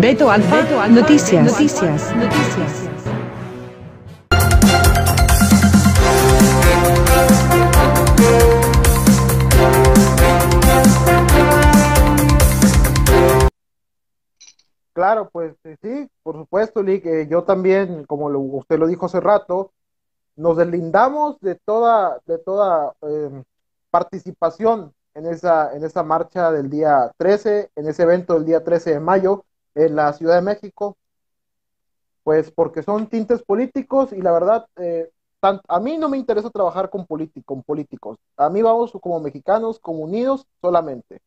Beto Alfa, Beto Alfa noticias, noticias, noticias. Claro, pues eh, sí, por supuesto, Lick. Eh, yo también, como usted lo dijo hace rato, nos deslindamos de toda, de toda em, participación en esa, en esa marcha del día 13, en ese evento del día 13 de mayo en la Ciudad de México, pues porque son tintes políticos y la verdad, eh, a mí no me interesa trabajar con, políticos, a mí vamos como mexicanos, como unidos solamente.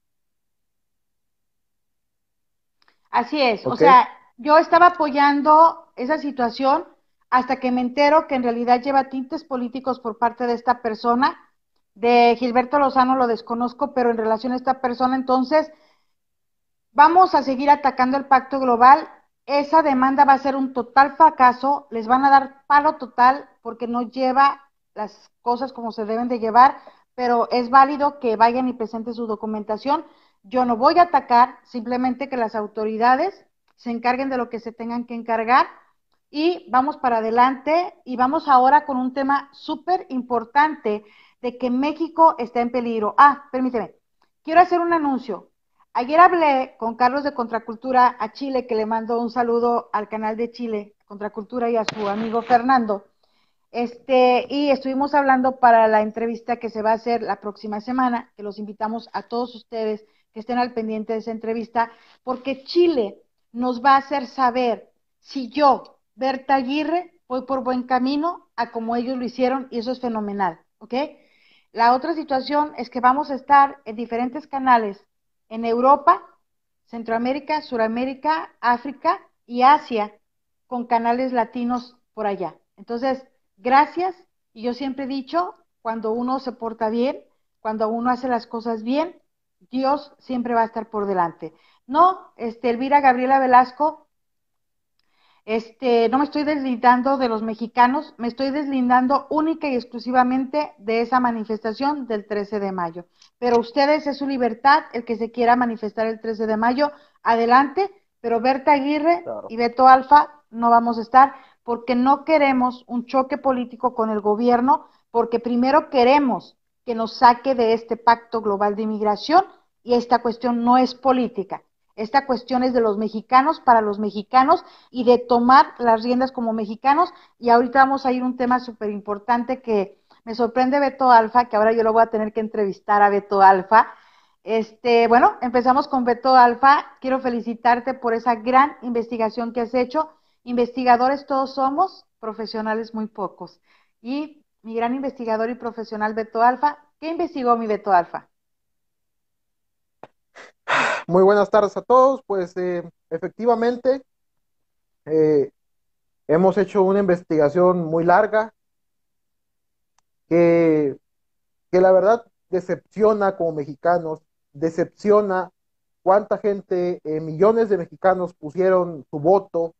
Así es, o sea, yo estaba apoyando esa situación hasta que me entero que en realidad lleva tintes políticos por parte de esta persona de Gilberto Lozano lo desconozco, pero en relación a esta persona, entonces, vamos a seguir atacando el pacto global. Esa demanda va a ser un total fracaso, les van a dar palo total porque no lleva las cosas como se deben de llevar, pero es válido que vayan y presenten su documentación. Yo no voy a atacar, simplemente que las autoridades se encarguen de lo que se tengan que encargar y vamos para adelante y vamos ahora con un tema súper importante de que México está en peligro. Ah, permíteme, quiero hacer un anuncio. Ayer hablé con Carlos de Contracultura a Chile, que le mando un saludo al canal de Chile, Contracultura, y a su amigo Fernando. Este, y estuvimos hablando para la entrevista que se va a hacer la próxima semana, que los invitamos a todos ustedes que estén al pendiente de esa entrevista, porque Chile nos va a hacer saber si yo, Berta Aguirre, voy por buen camino a como ellos lo hicieron, y eso es fenomenal, ¿ok? La otra situación es que vamos a estar en diferentes canales en Europa, Centroamérica, Suramérica, África y Asia con canales latinos por allá. Entonces, gracias. Y yo siempre he dicho, cuando uno se porta bien, cuando uno hace las cosas bien, Dios siempre va a estar por delante. No, este, Elvira Gabriela Velasco este, no me estoy deslindando de los mexicanos, me estoy deslindando única y exclusivamente de esa manifestación del 13 de mayo. Pero ustedes es su libertad el que se quiera manifestar el 13 de mayo, adelante, pero Berta Aguirre y Beto Alfa no vamos a estar porque no queremos un choque político con el gobierno, porque primero queremos que nos saque de este pacto global de inmigración y esta cuestión no es política, esta cuestión es de los mexicanos para los mexicanos y de tomar las riendas como mexicanos. Y ahorita vamos a ir a un tema súper importante que me sorprende Beto Alfa, que ahora yo lo voy a tener que entrevistar a Beto Alfa. Este, bueno, empezamos con Beto Alfa. Quiero felicitarte por esa gran investigación que has hecho. Investigadores todos somos, profesionales muy pocos. Y mi gran investigador y profesional Beto Alfa, ¿qué investigó mi Beto Alfa? Muy buenas tardes a todos. Pues eh, efectivamente, eh, hemos hecho una investigación muy larga que, la verdad decepciona como mexicanos, decepciona cuánta gente, eh, millones de mexicanos pusieron su voto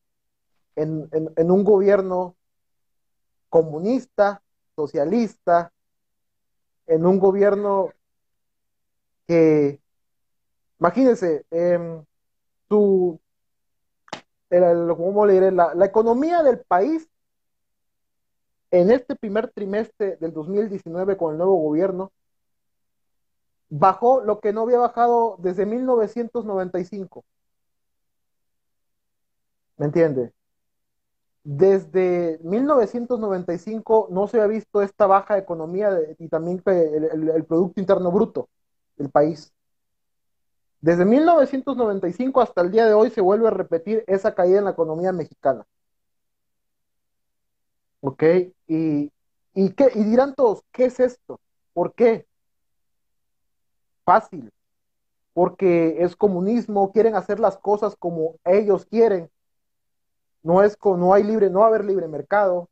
en, en un gobierno comunista, socialista, en un gobierno que Imagínense, em, ¿cómo La, economía del país en este primer trimestre del 2019 con el nuevo gobierno bajó lo que no había bajado desde 1995. ¿Me entiende? Desde 1995 no se había visto esta baja economía y también el Producto Interno Bruto del país. Desde 1995 hasta el día de hoy se vuelve a repetir esa caída en la economía mexicana. ¿Ok? ¿Y, y, y dirán todos, ¿qué es esto? ¿Por qué? Fácil. Porque es comunismo, quieren hacer las cosas como ellos quieren. No, es, no hay libre, no haber libre mercado,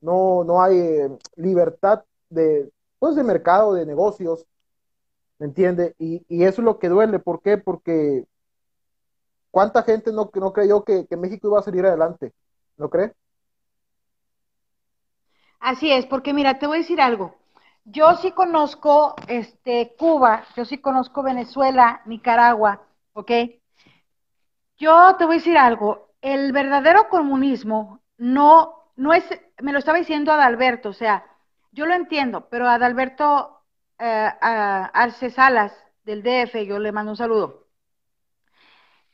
no, no hay eh, libertad de, pues, de mercado, de negocios, ¿Me entiende? Y, eso es lo que duele. ¿Por qué? Porque ¿cuánta gente no, no creyó que, que México iba a salir adelante? ¿No cree? Así es, porque mira, te voy a decir algo. Yo sí conozco este, Cuba, yo sí conozco Venezuela, Nicaragua, ¿ok? Yo te voy a decir algo. El verdadero comunismo no, no es, me lo estaba diciendo Adalberto, o sea, yo lo entiendo, pero Adalberto eh, a Arce Salas del DF, yo le mando un saludo.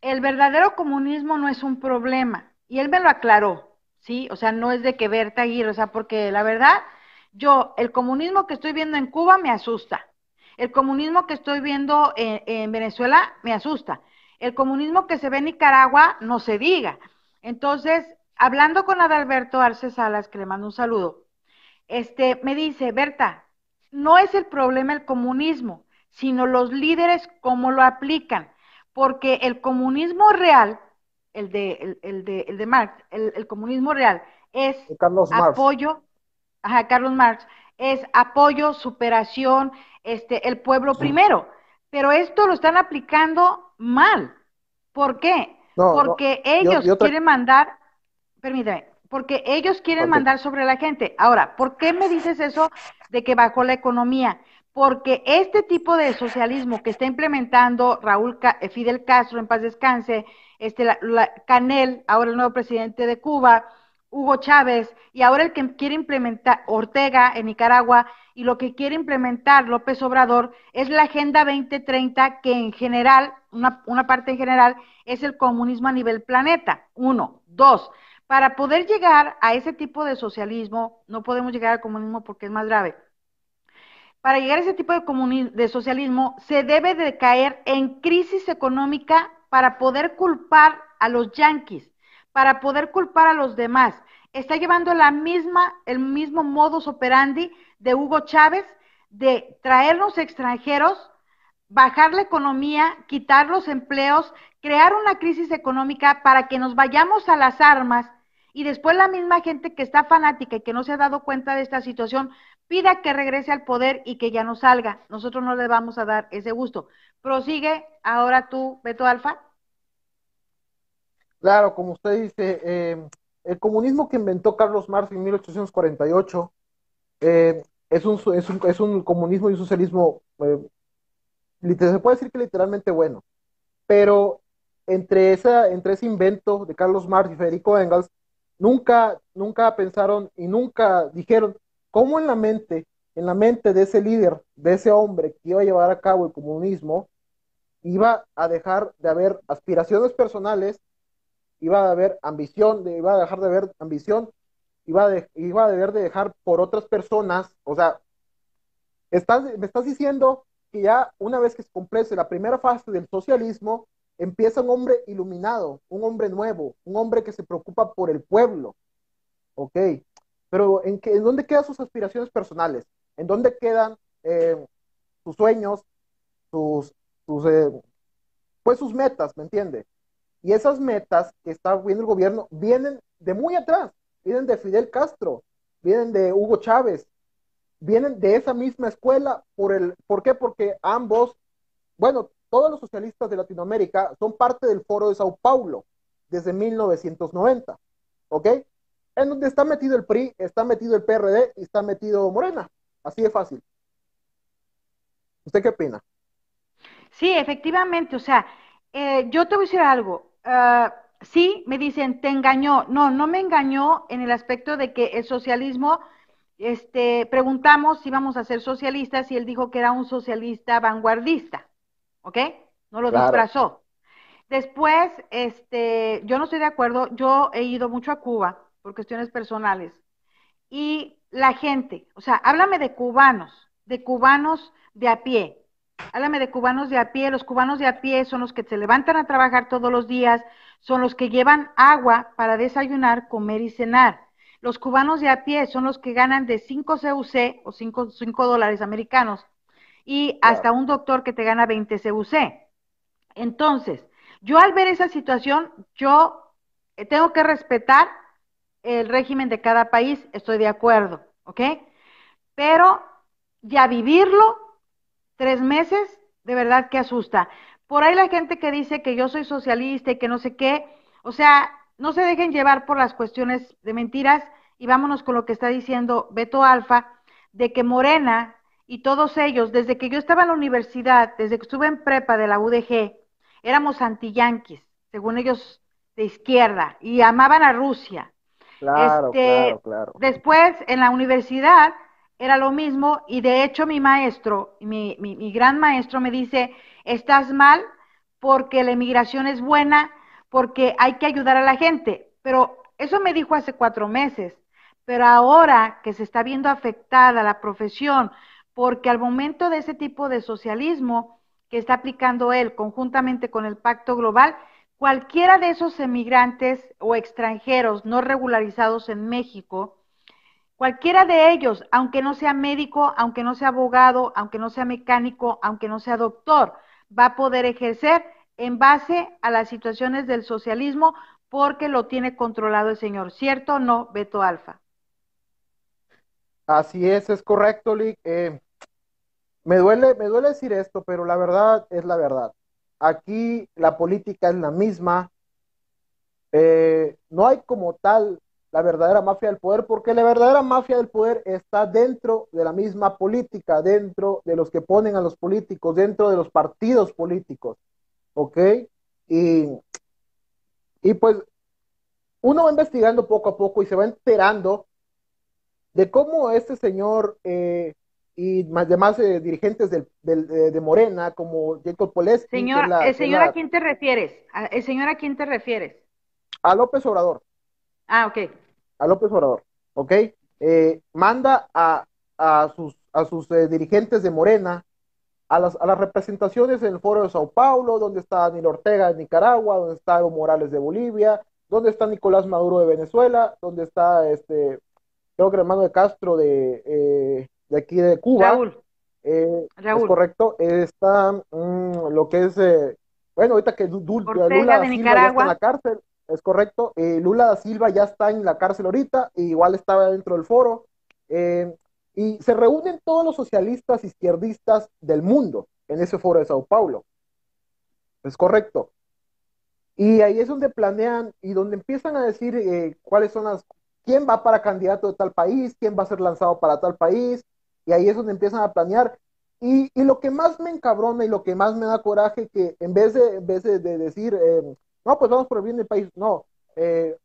El verdadero comunismo no es un problema, y él me lo aclaró, ¿sí? O sea, no es de que Berta Aguirre, o sea, porque la verdad, yo, el comunismo que estoy viendo en Cuba me asusta, el comunismo que estoy viendo en, Venezuela me asusta, el comunismo que se ve en Nicaragua no se diga. Entonces, hablando con Adalberto Arce Salas, que le mando un saludo, este, me dice, Berta, no es el problema el comunismo, sino los líderes cómo lo aplican, porque el comunismo real, el de, el, de, el de Marx, el, comunismo real es apoyo, Carlos Marx, es apoyo, superación, este, el pueblo primero. Pero esto lo están aplicando mal. ¿Por qué? Porque ellos quieren mandar, Permíteme porque ellos quieren mandar sobre la gente. Ahora, ¿por qué me dices eso de que bajó la economía? Porque este tipo de socialismo que está implementando Raúl eh, Fidel Castro, en paz descanse, este, Canel, ahora el nuevo presidente de Cuba, Hugo Chávez, y ahora el que quiere implementar Ortega en Nicaragua, y lo que quiere implementar López Obrador es la Agenda 2030, que en general, una, una parte en general, es el comunismo a nivel planeta. Uno. Dos. Para poder llegar a ese tipo de socialismo, no podemos llegar al comunismo porque es más grave. Para llegar a ese tipo de, socialismo, se debe de caer en crisis económica para poder culpar a los yanquis, para poder culpar a los demás. Está llevando la misma, el mismo modus operandi de Hugo Chávez, de traernos extranjeros, bajar la economía, quitar los empleos, crear una crisis económica para que nos vayamos a las armas y después la misma gente que está fanática y que no se ha dado cuenta de esta situación pida que regrese al poder y que ya no salga. Nosotros no le vamos a dar ese gusto. Prosigue ahora tú, Beto Alfa. Claro, como usted dice, eh, el comunismo que inventó Carlos Marx en 1848 eh, es, un, es, un, es, un, comunismo y un socialismo, eh, se puede decir que literalmente bueno, pero entre, esa, entre ese invento de Carlos Marx y Federico Engels nunca, nunca pensaron y nunca dijeron cómo en la mente, en la mente de ese líder, de ese hombre que iba a llevar a cabo el comunismo, iba a dejar de haber aspiraciones personales, iba a haber ambición, iba a dejar de haber ambición, iba a, de, a deber de dejar por otras personas, o sea, me estás diciendo que ya una vez que se complete la primera fase del socialismo, Empieza un hombre iluminado, un hombre nuevo, un hombre que se preocupa por el pueblo. ¿Ok? Pero ¿en, que, en dónde quedan sus aspiraciones personales? ¿En dónde quedan eh, sus sueños, sus, sus eh, pues sus metas, ¿me entiende? Y esas metas que está viendo el gobierno vienen de muy atrás, vienen de Fidel Castro, vienen de Hugo Chávez, vienen de esa misma escuela. Por, el, ¿Por qué? Porque ambos, bueno, todos los socialistas de Latinoamérica son parte del Foro de Sao Paulo desde 1990, ¿ok? En donde está metido el PRI, está metido el PRD y está metido Morena. Así de fácil. ¿Usted qué opina? Sí, efectivamente, o sea, eh, yo te voy a decir algo. Ah, sí, me dicen, te engañó. No, no me engañó en el aspecto de que el socialismo, este, preguntamos si vamos a ser socialistas y él dijo que era un socialista vanguardista. ¿ok? No lo disfrazó. Después, este, yo no estoy de acuerdo, yo he ido mucho a Cuba por cuestiones personales y la gente, o sea, háblame de cubanos, de cubanos de a pie, háblame de cubanos de a pie, los cubanos de a pie son los que se levantan a trabajar todos los días, son los que llevan agua para desayunar, comer y cenar. Los cubanos de a pie son los que ganan de 5 CUC o 5, 5 dólares americanos y hasta un doctor que te gana 20 CUC. Entonces, yo al ver esa situación, yo eh, tengo que respetar el régimen de cada país, estoy de acuerdo, ¿ok? Pero ya vivirlo tres meses, de verdad que asusta. Por ahí la gente que dice que yo soy socialista y que no sé qué, o sea, no se dejen llevar por las cuestiones de mentiras y vámonos con lo que está diciendo Beto Alfa, de que Morena y todos ellos, desde que yo estaba en la universidad, desde que estuve en prepa de la UDG, éramos antiyanquis, según ellos de izquierda, y amaban a Rusia. Claro, este, claro, claro. Después, en la universidad, era lo mismo, y de hecho mi maestro, mi, mi, mi gran maestro me dice, estás mal porque la emigración es buena, porque hay que ayudar a la gente. Pero eso me dijo hace cuatro meses, pero ahora que se está viendo afectada la profesión, porque al momento de ese tipo de socialismo que está aplicando él conjuntamente con el Pacto Global, cualquiera de esos emigrantes o extranjeros no regularizados en México, cualquiera de ellos, aunque no sea médico, aunque no sea abogado, aunque no sea mecánico, aunque no sea doctor, va a poder ejercer en base a las situaciones del socialismo porque lo tiene controlado el señor, ¿cierto o no, Beto Alfa? Así es, es correcto, Lick. Eh, me duele, me duele decir esto, pero la verdad es la verdad. Aquí la política es la misma. Eh, no hay como tal la verdadera mafia del poder, porque la verdadera mafia del poder está dentro de la misma política, dentro de los que ponen a los políticos, dentro de los partidos políticos. ¿Ok? Y, pues uno va investigando poco a poco y se va enterando de cómo este señor eh, y demás eh, dirigentes del, eh, de, Morena, como Jacob señor eh, Señor, señor ¿a quién te refieres? ¿El señor ¿a quién te refieres? A López Obrador. Ah, ok. A López Obrador, ok. manda a, sus, a sus dirigentes de Morena a las, a las representaciones en el Foro de Sao Paulo, donde está Daniel Ortega de Nicaragua, donde está Evo Morales de Bolivia, donde está Nicolás Maduro de Venezuela, donde está este, creo que el hermano de Castro de de aquí de Cuba. Raúl. Eh, es correcto. Está mm, lo que es, eh, bueno, ahorita que Lula está en la cárcel, es correcto. Eh, Lula da Silva ya está en la cárcel ahorita, igual estaba dentro del foro. y se reúnen todos los socialistas izquierdistas del mundo en ese foro de Sao Paulo. Es correcto. Y ahí es donde planean y donde empiezan a decir cuáles son las, quién va para candidato de tal país, quién va a ser lanzado para tal país, y ahí es donde empiezan a planear. Y, lo que más me encabrona y lo que más me da coraje, que en vez de, en de, decir, em, no, pues vamos por el bien del país, no, eh,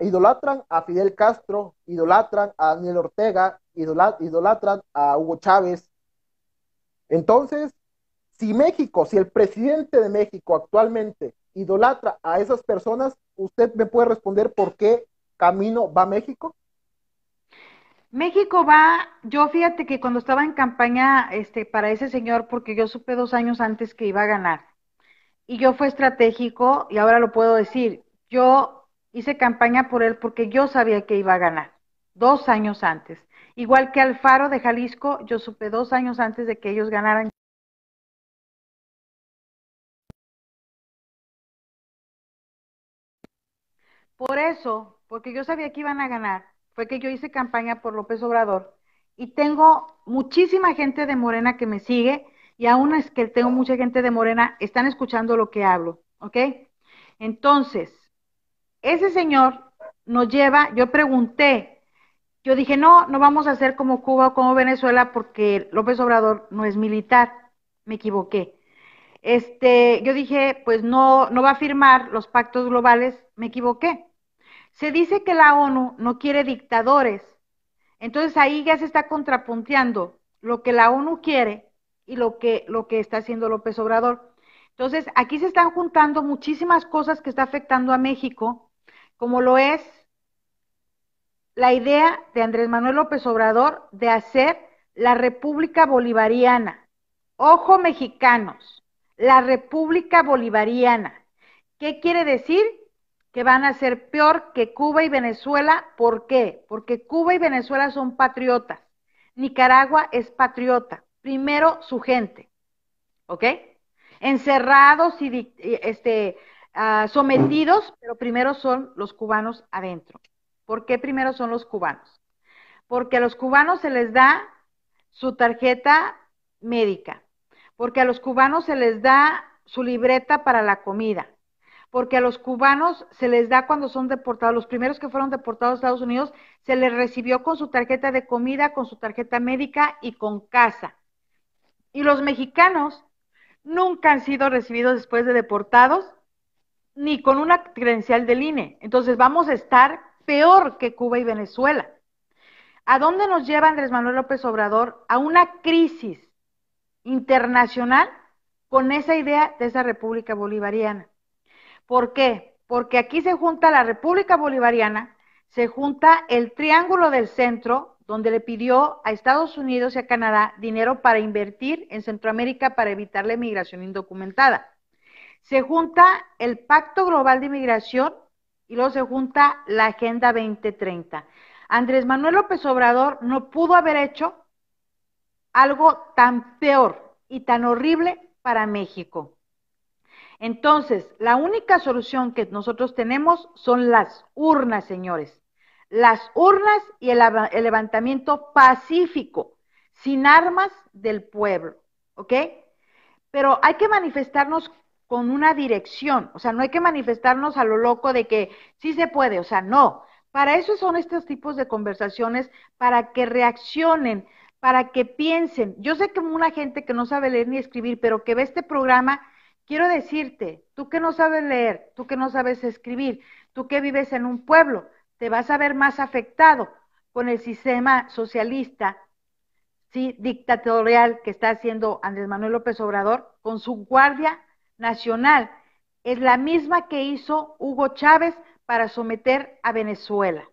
idolatran a Fidel Castro, idolatran a Daniel Ortega, idolatran a Hugo Chávez. Entonces, si México, si el presidente de México actualmente idolatra a esas personas, ¿usted me puede responder por qué camino va México? México va, yo fíjate que cuando estaba en campaña este, para ese señor, porque yo supe dos años antes que iba a ganar, y yo fue estratégico, y ahora lo puedo decir, yo hice campaña por él porque yo sabía que iba a ganar, dos años antes. Igual que Alfaro de Jalisco, yo supe dos años antes de que ellos ganaran. Por eso, porque yo sabía que iban a ganar, fue que yo hice campaña por López Obrador y tengo muchísima gente de Morena que me sigue y aún es que tengo mucha gente de Morena, están escuchando lo que hablo, ¿ok? Entonces, ese señor nos lleva, yo pregunté, yo dije, no, no vamos a hacer como Cuba o como Venezuela porque López Obrador no es militar, me equivoqué. Este, yo dije, pues no, no va a firmar los pactos globales, me equivoqué. Se dice que la ONU no quiere dictadores. Entonces ahí ya se está contrapunteando lo que la ONU quiere y lo que, lo que está haciendo López Obrador. Entonces aquí se están juntando muchísimas cosas que está afectando a México, como lo es la idea de Andrés Manuel López Obrador de hacer la República Bolivariana. Ojo mexicanos, la República Bolivariana. ¿Qué quiere decir? que van a ser peor que Cuba y Venezuela. ¿Por qué? Porque Cuba y Venezuela son patriotas. Nicaragua es patriota. Primero su gente. ¿Ok? Encerrados y este, ah, sometidos, pero primero son los cubanos adentro. ¿Por qué primero son los cubanos? Porque a los cubanos se les da su tarjeta médica, porque a los cubanos se les da su libreta para la comida, porque a los cubanos se les da cuando son deportados, los primeros que fueron deportados a Estados Unidos, se les recibió con su tarjeta de comida, con su tarjeta médica y con casa. Y los mexicanos nunca han sido recibidos después de deportados ni con una credencial del INE. Entonces vamos a estar peor que Cuba y Venezuela. ¿A dónde nos lleva Andrés Manuel López Obrador? A una crisis internacional con esa idea de esa República Bolivariana. ¿Por qué? Porque aquí se junta la República Bolivariana, se junta el Triángulo del Centro, donde le pidió a Estados Unidos y a Canadá dinero para invertir en Centroamérica para evitar la inmigración indocumentada. Se junta el Pacto Global de Inmigración y luego se junta la Agenda 2030. Andrés Manuel López Obrador no pudo haber hecho algo tan peor y tan horrible para México. Entonces, la única solución que nosotros tenemos son las urnas, señores. Las urnas y el, levantamiento pacífico, sin armas del pueblo, ¿ok? Pero hay que manifestarnos con una dirección, o sea, no hay que manifestarnos a lo loco de que sí se puede, o sea, no. Para eso son estos tipos de conversaciones, para que reaccionen, para que piensen. Yo sé que una gente que no sabe leer ni escribir, pero que ve este programa, Quiero decirte, tú que no sabes leer, tú que no sabes escribir, tú que vives en un pueblo, te vas a ver más afectado con el sistema socialista, sí, dictatorial que está haciendo Andrés Manuel López Obrador con su Guardia Nacional. Es la misma que hizo Hugo Chávez para someter a Venezuela.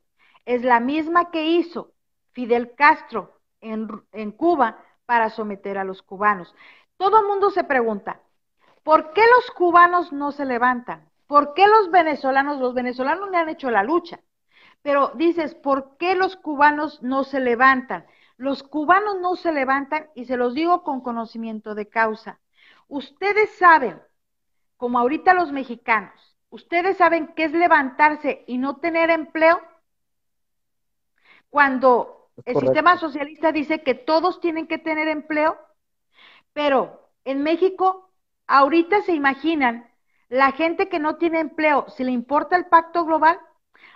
Es la misma que hizo Fidel Castro en, en Cuba para someter a los cubanos. Todo el mundo se pregunta, ¿Por qué los cubanos no se levantan? ¿Por qué los venezolanos? Los venezolanos le han hecho la lucha. Pero dices, ¿por qué los cubanos no se levantan? Los cubanos no se levantan y se los digo con conocimiento de causa. Ustedes saben, como ahorita los mexicanos, ustedes saben qué es levantarse y no tener empleo. Cuando el sistema socialista dice que todos tienen que tener empleo, pero en México Ahorita se imaginan la gente que no tiene empleo, si le importa el pacto global,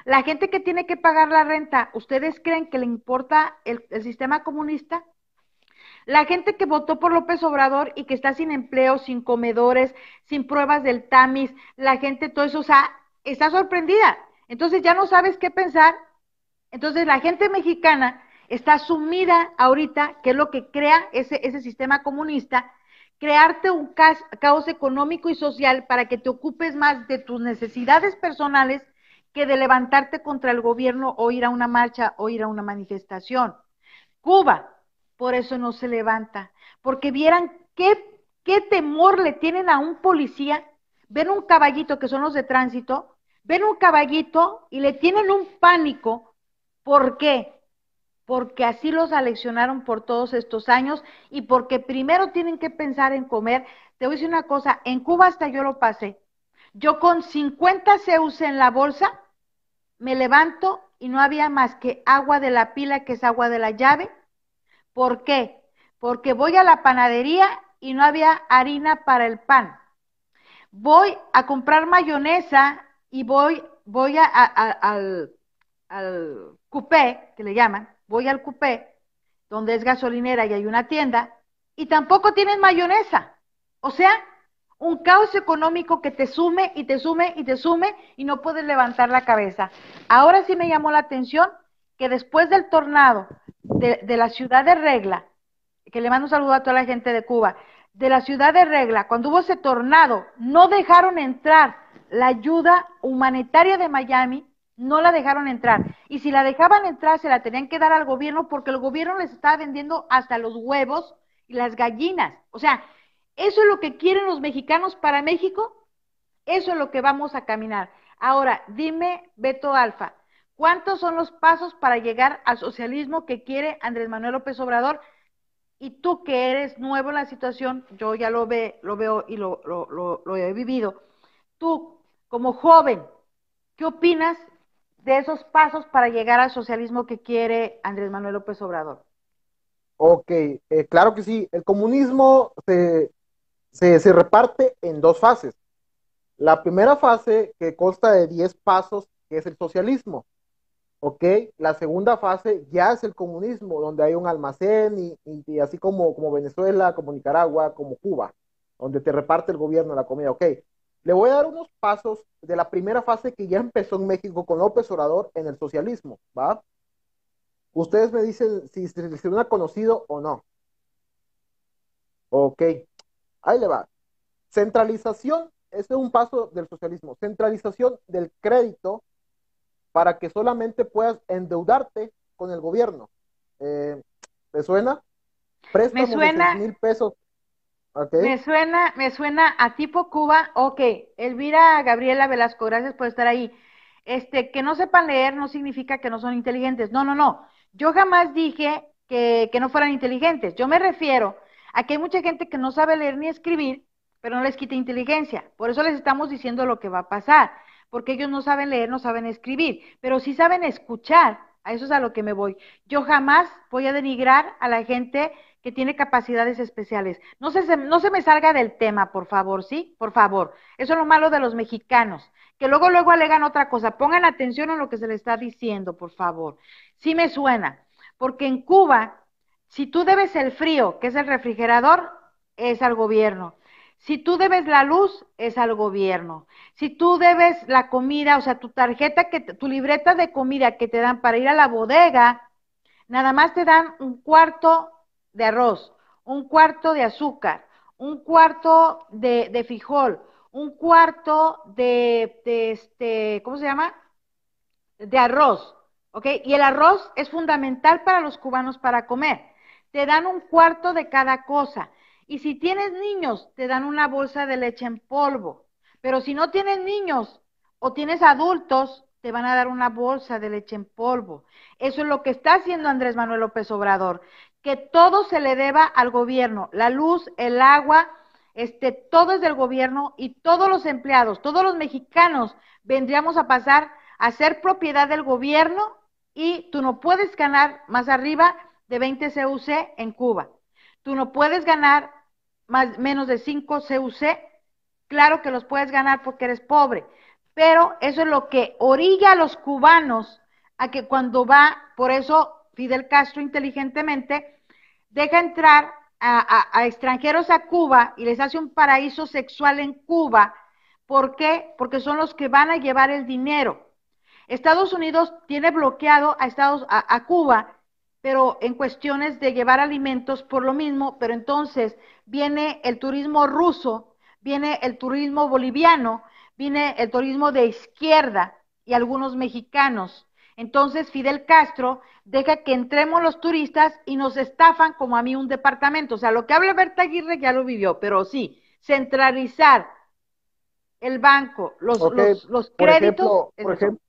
la gente que tiene que pagar la renta, ¿ustedes creen que le importa el, sistema comunista? La gente que votó por López Obrador y que está sin empleo, sin comedores, sin pruebas del TAMIS, la gente, todo eso, o sea, está sorprendida. Entonces ya no sabes qué pensar. Entonces la gente mexicana está sumida ahorita, que es lo que crea ese, ese sistema comunista, crearte un caos, económico y social para que te ocupes más de tus necesidades personales que de levantarte contra el gobierno o ir a una marcha o ir a una manifestación. Cuba, por eso no se levanta, porque vieran qué, qué temor le tienen a un policía, ven un caballito, que son los de tránsito, ven un caballito y le tienen un pánico. ¿Por qué? porque así los aleccionaron por todos estos años y porque primero tienen que pensar en comer. Te voy a decir una cosa, en Cuba hasta yo lo pasé. Yo con 50 CUC en la bolsa me levanto y no había más que agua de la pila, que es agua de la llave. ¿Por qué? Porque voy a la panadería y no había harina para el pan. Voy a comprar mayonesa y voy, voy a, al, al coupé, que le llaman, voy al coupé, donde es gasolinera y hay una tienda, y tampoco tienen mayonesa. O sea, un caos económico que te sume y te sume y te sume y no puedes levantar la cabeza. Ahora sí me llamó la atención que después del tornado de, de la ciudad de Regla, que le mando un saludo a toda la gente de Cuba, de la ciudad de Regla, cuando hubo ese tornado, no dejaron entrar la ayuda humanitaria de Miami no la dejaron entrar. Y si la dejaban entrar, se la tenían que dar al gobierno porque el gobierno les estaba vendiendo hasta los huevos y las gallinas. O sea, ¿eso es lo que quieren los mexicanos para México? Eso es lo que vamos a caminar. Ahora, dime, Beto Alfa, ¿cuántos son los pasos para llegar al socialismo que quiere Andrés Manuel López Obrador? Y tú que eres nuevo en la situación, yo ya lo, ve, lo veo y lo, lo, he vivido. Tú, como joven, ¿qué opinas de esos pasos para llegar al socialismo que quiere Andrés Manuel López Obrador? Ok, eh, claro que sí. El comunismo se, reparte en dos fases. La primera fase, que consta de 10 pasos, es el socialismo. Ok, la segunda fase ya es el comunismo, donde hay un almacén y, y, así como, como Venezuela, como Nicaragua, como Cuba, donde te reparte el gobierno la comida. Ok, le voy a dar unos pasos de la primera fase que ya empezó en México con López Obrador en el socialismo, ¿va? Ustedes me dicen si se si ha conocido o no. Ok, ahí le va. Centralización, este es un paso del socialismo, centralización del crédito para que solamente puedas endeudarte con el gobierno. Eh, suena? me suena... de mil pesos me suena, me suena a tipo Cuba. Ok, Elvira Gabriela Velasco, gracias por estar ahí. Este, que no sepan leer no significa que no son inteligentes. No, no, no. Yo jamás dije que, que no fueran inteligentes. Yo me refiero a que hay mucha gente que no sabe leer ni escribir, pero no les quita inteligencia. Por eso les estamos diciendo lo que va a pasar, porque ellos no saben leer, no saben escribir, pero sí saben escuchar. A eso es a lo que me voy. Yo jamás voy a denigrar a la gente que tiene capacidades especiales. No se, no se me salga del tema, por favor, ¿sí? Por favor. Eso es lo malo de los mexicanos, que luego, luego alegan otra cosa. Pongan atención a lo que se les está diciendo, por favor. Sí me suena, porque en Cuba, si tú debes el frío, que es el refrigerador, es al gobierno. Si tú debes la luz, es al gobierno. Si tú debes la comida, o sea, tu tarjeta, que, tu libreta de comida que te dan para ir a la bodega, nada más te dan un cuarto de arroz, un cuarto de azúcar, un cuarto de, de frijol, un cuarto de, de, este, ¿cómo se llama? De arroz, ¿ok? Y el arroz es fundamental para los cubanos para comer. Te dan un cuarto de cada cosa. Y si tienes niños, te dan una bolsa de leche en polvo. Pero si no tienes niños o tienes adultos, te van a dar una bolsa de leche en polvo. Eso es lo que está haciendo Andrés Manuel López Obrador que todo se le deba al gobierno, la luz, el agua, este, todo es del gobierno y todos los empleados, todos los mexicanos vendríamos a pasar a ser propiedad del gobierno y tú no puedes ganar más arriba de 20 CUC en Cuba. Tú no puedes ganar más, menos de 5 CUC. Claro que los puedes ganar porque eres pobre, pero eso es lo que orilla a los cubanos a que cuando va, por eso Fidel Castro inteligentemente deja entrar a, extranjeros a Cuba y les hace un paraíso sexual en Cuba. ¿Por qué? Porque son los que van a llevar el dinero. Estados Unidos tiene bloqueado a, Estados, a Cuba, pero en cuestiones de llevar alimentos por lo mismo, pero entonces viene el turismo ruso, viene el turismo boliviano, viene el turismo de izquierda y algunos mexicanos. Entonces Fidel Castro deja que entremos los turistas y nos estafan como a mí un departamento. O sea, lo que habla Berta Aguirre ya lo vivió, pero sí, centralizar el banco, los, los, créditos. Por ejemplo,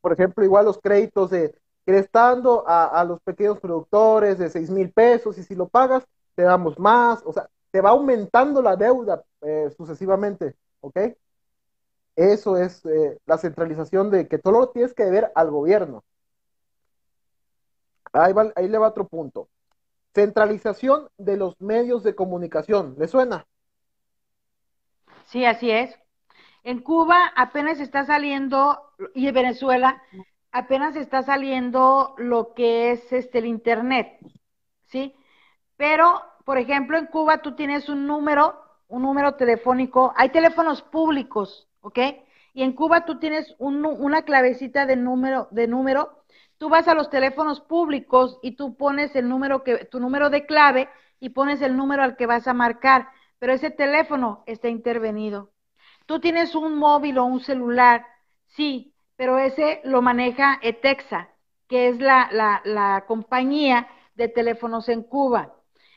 por, ejemplo, igual los créditos de prestando a, los pequeños productores de 6 mil pesos y si lo pagas, te damos más. O sea, te va aumentando la deuda eh, sucesivamente, ¿ok? Eso es eh, la centralización de que todo lo tienes que ver al gobierno. Ahí, va, ahí le va otro punto. Centralización de los medios de comunicación. ¿Le suena? Sí, así es. En Cuba apenas está saliendo, y en Venezuela apenas está saliendo lo que es este el internet, ¿sí? Pero, por ejemplo, en Cuba tú tienes un número, un número telefónico, hay teléfonos públicos ¿ok? Y en Cuba tú tienes una clavecita de número, de número. Tú vas a los teléfonos públicos y tú pones el número que, tu número de clave y pones el número al que vas a marcar, pero ese teléfono está intervenido. Tú tienes un móvil o un celular, sí, pero ese lo maneja Etexa, que es la compañía de teléfonos en Cuba.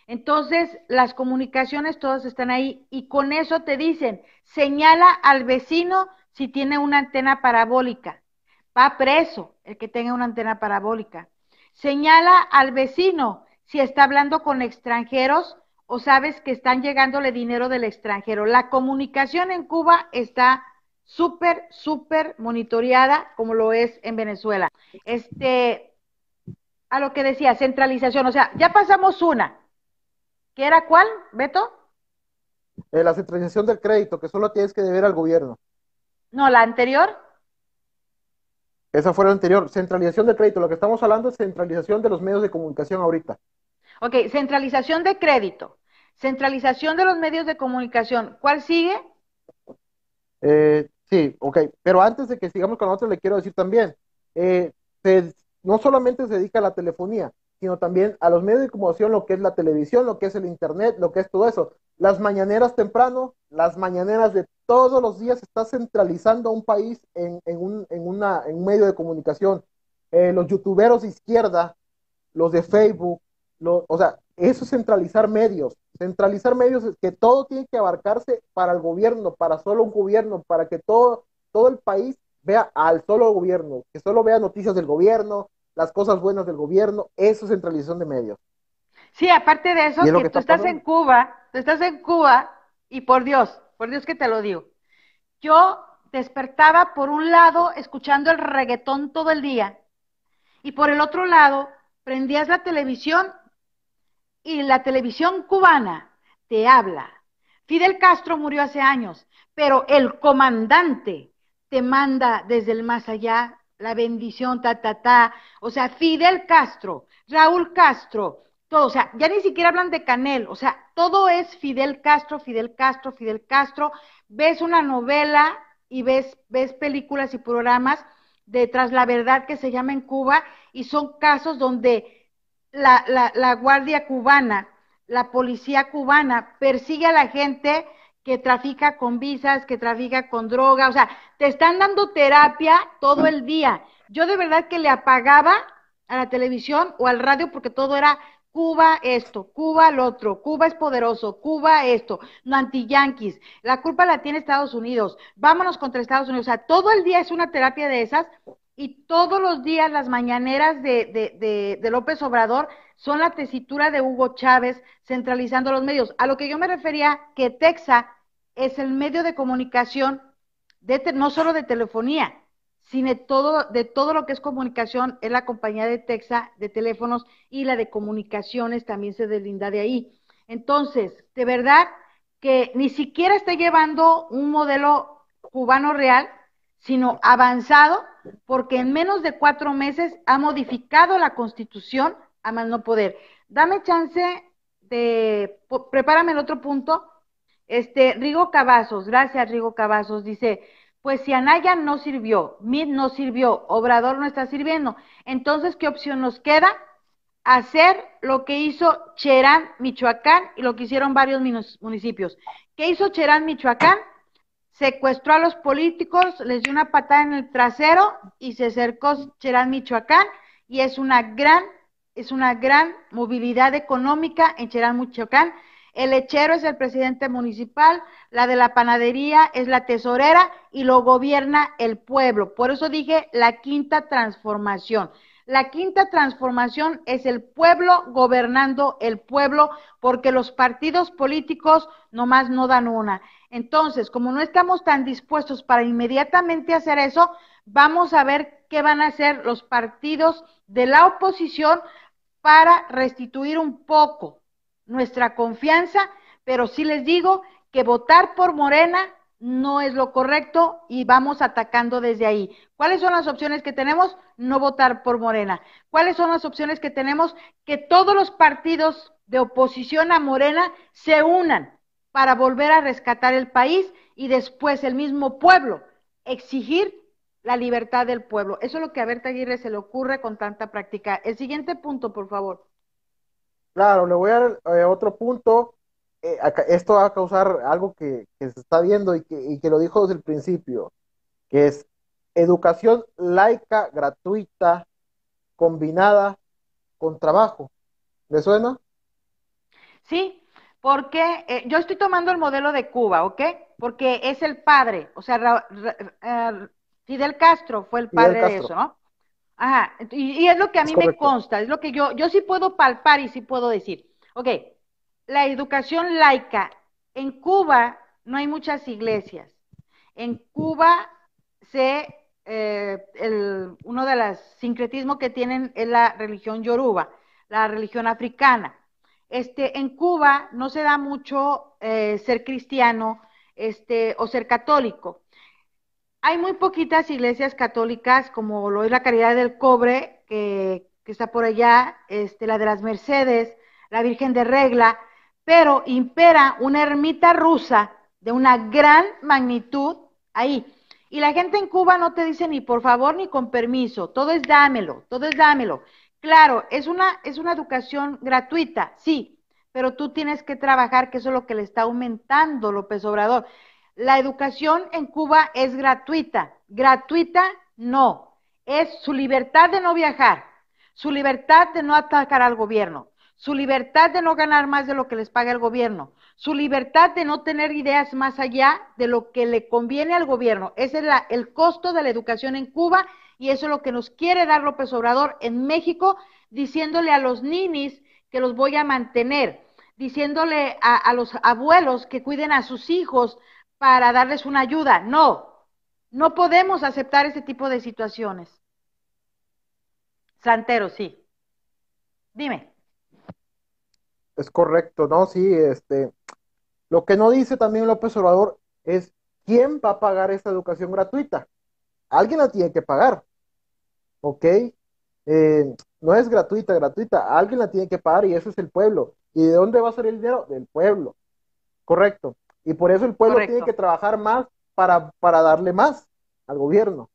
Entonces, las comunicaciones todas están ahí y con eso te dicen, señala al vecino si tiene una antena parabólica. Va preso el que tenga una antena parabólica. Señala al vecino si está hablando con extranjeros o sabes que están llegándole dinero del extranjero. La comunicación en Cuba está súper, súper monitoreada como lo es en Venezuela. Este, a lo que decía, centralización, o sea, ya pasamos una, ¿Qué era cuál, Beto? Eh, la centralización del crédito, que solo tienes que deber al gobierno. No, la anterior. Esa fue la anterior. Centralización del crédito. Lo que estamos hablando es centralización de los medios de comunicación ahorita. Ok, centralización de crédito. Centralización de los medios de comunicación. ¿Cuál sigue? Eh, sí, ok. Pero antes de que sigamos con otra le quiero decir también, eh, no solamente se dedica a la telefonía, sino también a los medios de comunicación, lo que es la televisión, lo que es el internet, lo que es todo eso. Las mañaneras temprano, las mañaneras de todos los días, está centralizando a un país en, un, en, una, en medio de comunicación. Eh, los youtuberos de izquierda, los de Facebook, o sea, eso es centralizar medios. Centralizar medios es que todo tiene que abarcarse para el gobierno, para solo un gobierno, para que todo, todo el país vea al solo gobierno, que solo vea noticias del gobierno, las cosas buenas del gobierno, eso es centralización de medios. Sí, aparte de eso, que, tú estás en Cuba, tú estás en Cuba y por Dios, por Dios que te lo digo, yo despertaba por un lado escuchando el reggaetón todo el día y por el otro lado prendías la televisión y la televisión cubana te habla. Fidel Castro murió hace años, pero el comandante te manda desde el más allá la bendición, ta, ta, ta. O sea, Fidel Castro, Raúl Castro, todo. O sea, ya ni siquiera hablan de Canel. O sea, todo es Fidel Castro, Fidel Castro, Fidel Castro. Ves una novela y ves, ves películas y programas de Tras la Verdad que se llama en Cuba y son casos donde la, la, la Guardia Cubana, la policía cubana persigue a la gente que trafica con visas, que trafica con droga, o sea, te están dando terapia todo el día. Yo de verdad que le apagaba a la televisión o al radio porque todo era Cuba esto, Cuba lo otro, Cuba es poderoso, Cuba esto, no anti-yanquis, la culpa la tiene Estados Unidos, vámonos contra Estados Unidos, o sea, todo el día es una terapia de esas y todos los días las mañaneras de, de, de, López Obrador son la tesitura de Hugo Chávez centralizando los medios. A lo que yo me refería, que Texas es el medio de comunicación de no solo de telefonía, sino de todo, de todo lo que es comunicación, es la compañía de Texa de teléfonos y la de comunicaciones también se deslinda de ahí. Entonces, de verdad que ni siquiera está llevando un modelo cubano real, sino avanzado, porque en menos de cuatro meses ha modificado la constitución a más no poder. Dame chance de, prepárame el otro punto este, Rigo Cavazos, gracias Rigo Cavazos, dice, pues si Anaya no sirvió, Mid no sirvió, Obrador no está sirviendo, entonces ¿qué opción nos queda? Hacer lo que hizo Cherán, Michoacán y lo que hicieron varios municipios. ¿Qué hizo Cherán, Michoacán? Secuestró a los políticos, les dio una patada en el trasero y se acercó Cherán, Michoacán y es una gran, es una gran movilidad económica en Cherán, Michoacán el lechero es el presidente municipal, la de la panadería es la tesorera y lo gobierna el pueblo. Por eso dije la quinta transformación. La quinta transformación es el pueblo gobernando el pueblo porque los partidos políticos nomás no dan una. Entonces, como no estamos tan dispuestos para inmediatamente hacer eso, vamos a ver qué van a hacer los partidos de la oposición para restituir un poco, nuestra confianza, pero sí les digo que votar por Morena no es lo correcto y vamos atacando desde ahí. ¿Cuáles son las opciones que tenemos? No votar por Morena. ¿Cuáles son las opciones que tenemos? Que todos los partidos de oposición a Morena se unan para volver a rescatar el país y después el mismo pueblo exigir la libertad del pueblo. Eso es lo que a Berta Aguirre se le ocurre con tanta práctica. El siguiente punto, por favor. Claro, le voy a dar eh, otro punto. Eh, esto va a causar algo que, se está viendo y que, lo dijo desde el principio, que es educación laica, gratuita, combinada con trabajo. ¿Le suena? Sí, porque eh, yo estoy tomando el modelo de Cuba, ¿ok? Porque es el padre, o sea, Fidel Castro fue el padre de eso, ¿no? Ajá, y, es lo que a mí me consta, es lo que yo, yo sí puedo palpar y sí puedo decir. Ok, la educación laica. En Cuba no hay muchas iglesias. En Cuba se, eh, el, uno de los sincretismos que tienen es la religión yoruba, la religión africana. Este, en Cuba no se da mucho eh, ser cristiano este, o ser católico hay muy poquitas iglesias católicas, como lo es la Caridad del Cobre, que, está por allá, este, la de las Mercedes, la Virgen de Regla, pero impera una ermita rusa de una gran magnitud ahí. Y la gente en Cuba no te dice ni por favor ni con permiso, todo es dámelo, todo es dámelo. Claro, es una, es una educación gratuita, sí, pero tú tienes que trabajar, que eso es lo que le está aumentando López Obrador. La educación en Cuba es gratuita. Gratuita no. Es su libertad de no viajar, su libertad de no atacar al gobierno, su libertad de no ganar más de lo que les paga el gobierno, su libertad de no tener ideas más allá de lo que le conviene al gobierno. Ese es el costo de la educación en Cuba y eso es lo que nos quiere dar López Obrador en México, diciéndole a los ninis que los voy a mantener, diciéndole a, a los abuelos que cuiden a sus hijos, para darles una ayuda. No, no podemos aceptar ese tipo de situaciones. Santero, sí. Dime. Es correcto, ¿no? Sí, este. Lo que no dice también López Obrador es quién va a pagar esta educación gratuita. Alguien la tiene que pagar. ¿Ok? Eh, no es gratuita, gratuita. Alguien la tiene que pagar y eso es el pueblo. ¿Y de dónde va a salir el dinero? Del pueblo. Correcto. Y por eso el pueblo tiene que trabajar más para, darle más al gobierno.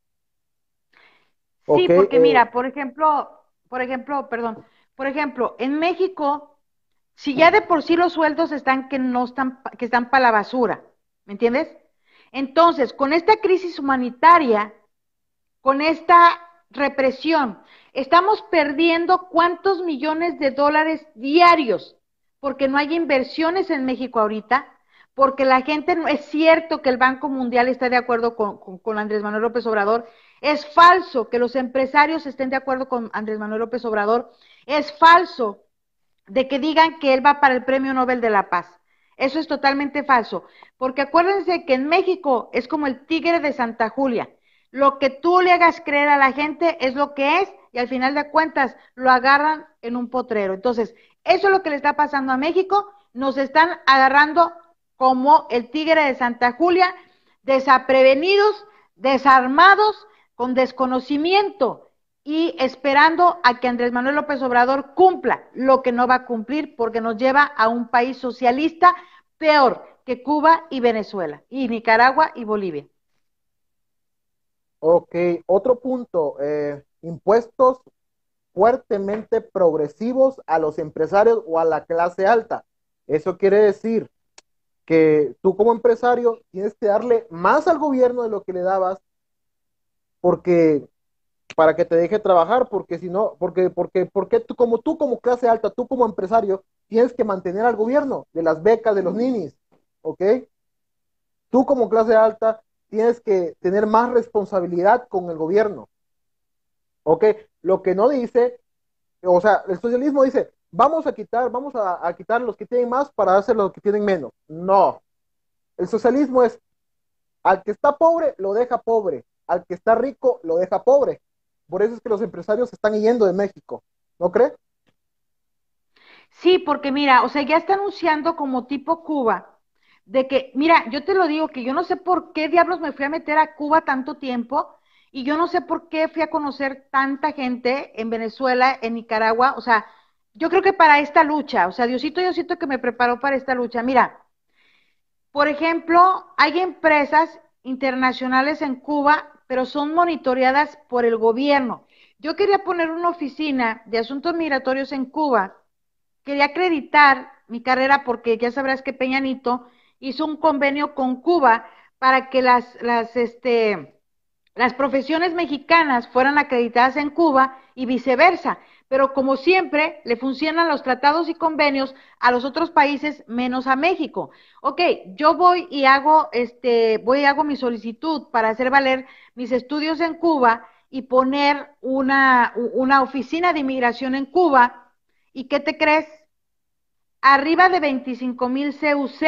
Sí, porque eh, mira, por ejemplo, por ejemplo, perdón, por ejemplo, en México, si ya de por sí los sueldos están que no están, que están para la basura, ¿me entiendes? Entonces, con esta crisis humanitaria, con esta represión, estamos perdiendo cuántos millones de dólares diarios, porque no hay inversiones en México ahorita, porque la gente, no es cierto que el Banco Mundial está de acuerdo con, con Andrés Manuel López Obrador, es falso que los empresarios estén de acuerdo con Andrés Manuel López Obrador, es falso de que digan que él va para el Premio Nobel de la Paz. Eso es totalmente falso, porque acuérdense que en México es como el tigre de Santa Julia. Lo que tú le hagas creer a la gente es lo que es y al final de cuentas lo agarran en un potrero. Entonces, eso es lo que le está pasando a México. Nos están agarrando como el Tigre de Santa Julia, desaprevenidos, desarmados, con desconocimiento y esperando a que Andrés Manuel López Obrador cumpla lo que no va a cumplir porque nos lleva a un país socialista peor que Cuba y Venezuela, y Nicaragua y Bolivia. Ok, otro punto, eh, impuestos fuertemente progresivos a los empresarios o a la clase alta. Eso quiere decir que tú como empresario tienes que darle más al gobierno de lo que le dabas porque para que te deje trabajar, porque si no, porque, porque, porque tú, como tú como clase alta, tú como empresario, tienes que mantener al gobierno de las becas de los ninis, ¿ok? Tú como clase alta tienes que tener más responsabilidad con el gobierno, ¿ok? Lo que no dice, o sea, el socialismo dice, vamos a quitar, vamos a, quitar los que tienen más para hacer los que tienen menos. No. El socialismo es al que está pobre, lo deja pobre. Al que está rico, lo deja pobre. Por eso es que los empresarios están yendo de México. ¿No cree? Sí, porque mira, o sea, ya está anunciando como tipo Cuba, de que, mira, yo te lo digo, que yo no sé por qué diablos me fui a meter a Cuba tanto tiempo y yo no sé por qué fui a conocer tanta gente en Venezuela, en Nicaragua, o sea, yo creo que para esta lucha, o sea, Diosito, yo siento que me preparó para esta lucha. Mira, por ejemplo, hay empresas internacionales en Cuba, pero son monitoreadas por el gobierno. Yo quería poner una oficina de asuntos migratorios en Cuba, quería acreditar mi carrera porque ya sabrás que Peñanito hizo un convenio con Cuba para que las, las, este, las profesiones mexicanas fueran acreditadas en Cuba y viceversa pero como siempre, le funcionan los tratados y convenios a los otros países menos a México. Ok, yo voy y hago, este, voy y hago mi solicitud para hacer valer mis estudios en Cuba y poner una, una oficina de inmigración en Cuba. ¿Y qué te crees? Arriba de 25 mil CUC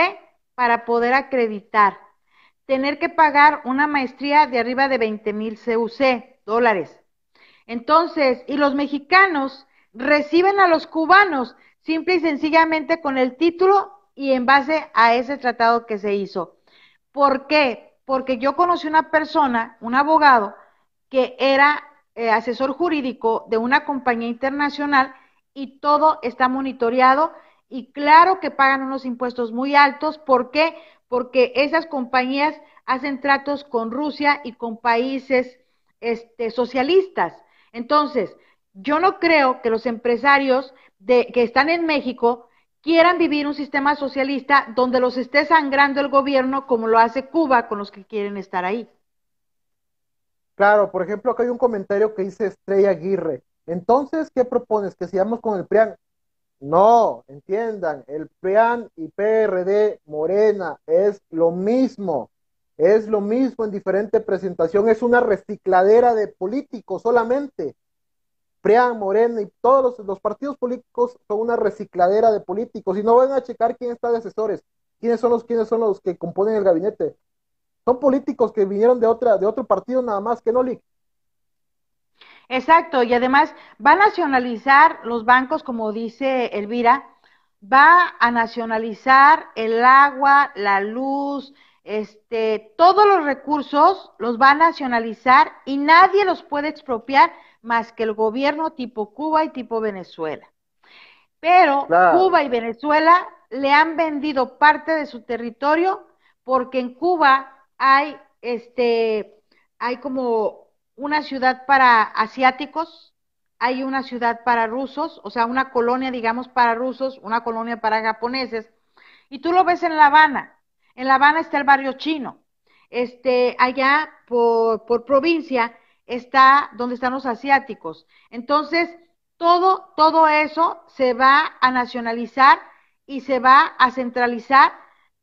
para poder acreditar. Tener que pagar una maestría de arriba de 20 mil CUC dólares entonces, y los mexicanos reciben a los cubanos simple y sencillamente con el título y en base a ese tratado que se hizo. ¿Por qué? Porque yo conocí una persona, un abogado, que era eh, asesor jurídico de una compañía internacional y todo está monitoreado y claro que pagan unos impuestos muy altos. ¿Por qué? Porque esas compañías hacen tratos con Rusia y con países este, socialistas. Entonces, yo no creo que los empresarios que están en México quieran vivir un sistema socialista donde los esté sangrando el gobierno como lo hace Cuba con los que quieren estar ahí. Claro, por ejemplo, acá hay un comentario que dice Estrella Aguirre. Entonces, ¿qué propones? ¿Que sigamos con el PRIAN? No, entiendan, el PRIAN y PRD Morena es lo mismo. Es lo mismo en diferente presentación, es una recicladera de políticos solamente. Prea, Morena y todos los, partidos políticos son una recicladera de políticos y no van a checar quién está de asesores, quiénes son los, quiénes son los que componen el gabinete. Son políticos que vinieron de otra, de otro partido nada más que LIC. Exacto, y además va a nacionalizar los bancos, como dice Elvira, va a nacionalizar el agua, la luz, este, todos los recursos los va a nacionalizar y nadie los puede expropiar más que el gobierno tipo Cuba y tipo Venezuela. Pero Cuba y Venezuela le han vendido parte de su territorio porque en Cuba hay este hay como una ciudad para asiáticos, hay una ciudad para rusos, o sea, una colonia digamos para rusos, una colonia para japoneses. Y tú lo ves en La Habana, en La Habana está el barrio chino. Este, allá por, provincia está donde están los asiáticos. Entonces, todo, todo eso se va a nacionalizar y se va a centralizar